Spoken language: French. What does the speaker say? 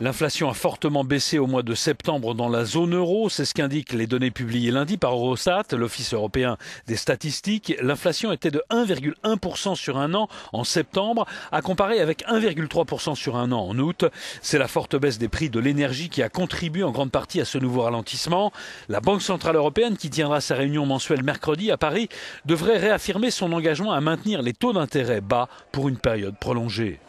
L'inflation a fortement baissé au mois de septembre dans la zone euro, c'est ce qu'indiquent les données publiées lundi par Eurostat, l'Office européen des statistiques. L'inflation était de 1,1% sur un an en septembre, à comparer avec 1,3% sur un an en août. C'est la forte baisse des prix de l'énergie qui a contribué en grande partie à ce nouveau ralentissement. La Banque centrale européenne, qui tiendra sa réunion mensuelle mercredi à Paris, devrait réaffirmer son engagement à maintenir les taux d'intérêt bas pour une période prolongée.